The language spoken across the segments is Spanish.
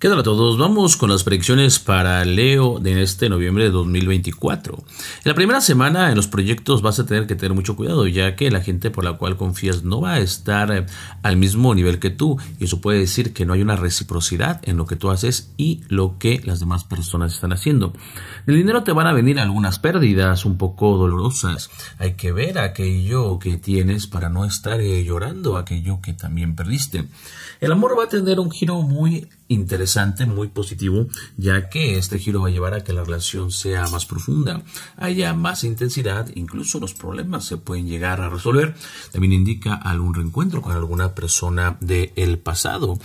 ¿Qué tal a todos? Vamos con las predicciones para Leo de este noviembre de 2024. En la primera semana en los proyectos vas a tener que tener mucho cuidado, ya que la gente por la cual confías no va a estar eh, al mismo nivel que tú. Y eso puede decir que no hay una reciprocidad en lo que tú haces y lo que las demás personas están haciendo. el dinero te van a venir algunas pérdidas un poco dolorosas. Hay que ver aquello que tienes para no estar eh, llorando aquello que también perdiste. El amor va a tener un giro muy interesante, muy positivo, ya que este giro va a llevar a que la relación sea más profunda, haya más intensidad, incluso los problemas se pueden llegar a resolver. También indica algún reencuentro con alguna persona del pasado.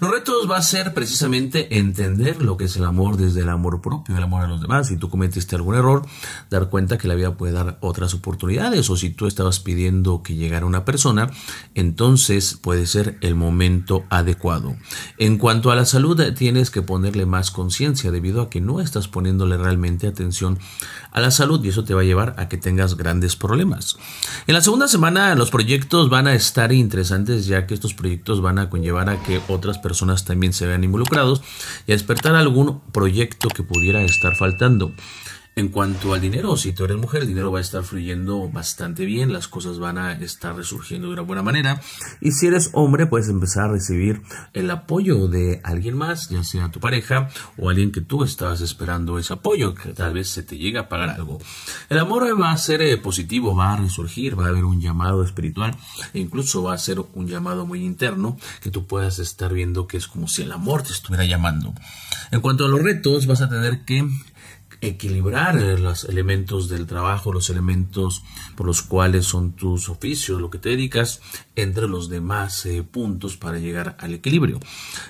Los retos va a ser precisamente entender lo que es el amor desde el amor propio, el amor a los demás. Si tú cometiste algún error, dar cuenta que la vida puede dar otras oportunidades o si tú estabas pidiendo que llegara una persona, entonces puede ser el momento adecuado. En cuanto a la salud, tienes que ponerle más conciencia debido a que no estás poniéndole realmente atención a la salud y eso te va a llevar a que tengas grandes problemas. En la segunda semana los proyectos van a estar interesantes ya que estos proyectos van a conllevar a que otras personas personas también se vean involucrados y despertar algún proyecto que pudiera estar faltando. En cuanto al dinero, si tú eres mujer, el dinero va a estar fluyendo bastante bien, las cosas van a estar resurgiendo de una buena manera. Y si eres hombre, puedes empezar a recibir el apoyo de alguien más, ya sea tu pareja o alguien que tú estabas esperando ese apoyo, que tal vez se te llegue a pagar algo. El amor va a ser eh, positivo, va a resurgir, va a haber un llamado espiritual e incluso va a ser un llamado muy interno que tú puedas estar viendo que es como si el amor te estuviera llamando. En cuanto a los retos, vas a tener que equilibrar eh, los elementos del trabajo, los elementos por los cuales son tus oficios, lo que te dedicas, entre los demás eh, puntos para llegar al equilibrio.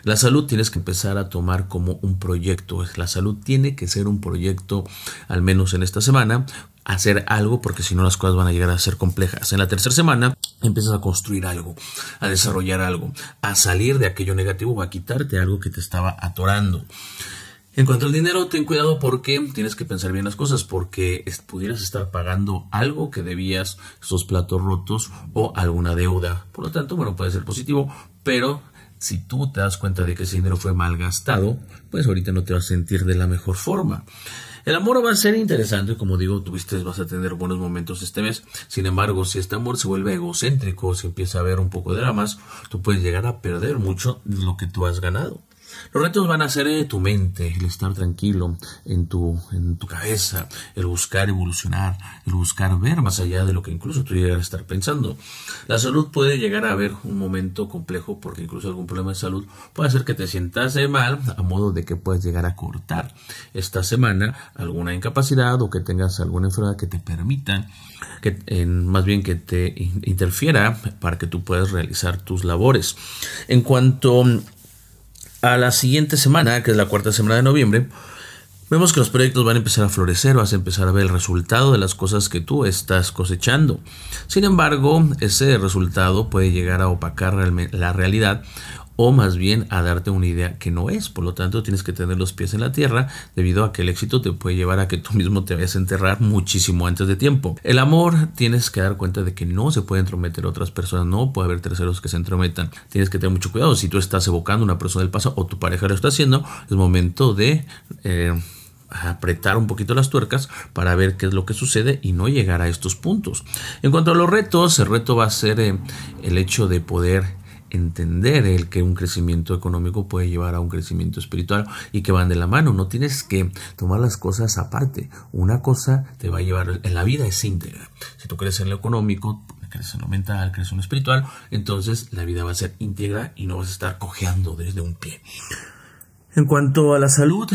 La salud tienes que empezar a tomar como un proyecto. La salud tiene que ser un proyecto, al menos en esta semana, hacer algo porque si no las cosas van a llegar a ser complejas. En la tercera semana empiezas a construir algo, a desarrollar algo, a salir de aquello negativo o a quitarte algo que te estaba atorando. En cuanto al dinero, ten cuidado porque tienes que pensar bien las cosas, porque pudieras estar pagando algo que debías, esos platos rotos o alguna deuda. Por lo tanto, bueno, puede ser positivo, pero si tú te das cuenta de que ese dinero fue mal gastado, pues ahorita no te vas a sentir de la mejor forma. El amor va a ser interesante, como digo, viste, vas a tener buenos momentos este mes. Sin embargo, si este amor se vuelve egocéntrico, se empieza a ver un poco de dramas, tú puedes llegar a perder mucho de lo que tú has ganado. Los retos van a ser de eh, tu mente, el estar tranquilo en tu, cabeza, el buscar evolucionar, el buscar ver más allá de lo que incluso tú llegas a estar pensando. La salud puede llegar a haber un momento complejo porque incluso algún problema de salud puede hacer que te sientas eh, mal a modo de que puedas llegar a cortar esta semana alguna incapacidad o que tengas alguna enfermedad que te permita, que, más bien que te interfiera para que tú puedas realizar tus labores. En cuanto la siguiente semana, que es la cuarta semana de noviembre, vemos que los proyectos van a empezar a florecer, vas a empezar a ver el resultado de las cosas que tú estás cosechando. Sin embargo, ese resultado puede llegar a opacar la realidad o más bien a darte una idea que no es. Por lo tanto, tienes que tener los pies en la tierra debido a que el éxito te puede llevar a que tú mismo te vayas a enterrar muchísimo antes de tiempo. El amor, tienes que dar cuenta de que no se puede entrometer otras personas, no puede haber terceros que se entrometan. Tienes que tener mucho cuidado. Si tú estás evocando una persona del pasado o tu pareja lo está haciendo, es momento de... Eh, apretar un poquito las tuercas para ver qué es lo que sucede y no llegar a estos puntos. En cuanto a los retos, el reto va a ser eh, el hecho de poder entender el que un crecimiento económico puede llevar a un crecimiento espiritual y que van de la mano. No tienes que tomar las cosas aparte. Una cosa te va a llevar en la vida es íntegra. Si tú crees en lo económico, crees en lo mental, crees en lo espiritual, entonces la vida va a ser íntegra y no vas a estar cojeando desde un pie. En cuanto a la salud,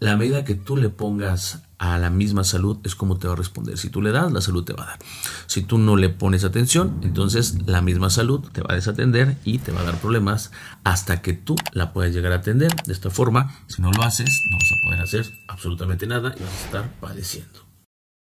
la medida que tú le pongas a la misma salud es como te va a responder. Si tú le das, la salud te va a dar. Si tú no le pones atención, entonces la misma salud te va a desatender y te va a dar problemas hasta que tú la puedas llegar a atender. De esta forma, si no lo haces, no vas a poder hacer absolutamente nada y vas a estar padeciendo.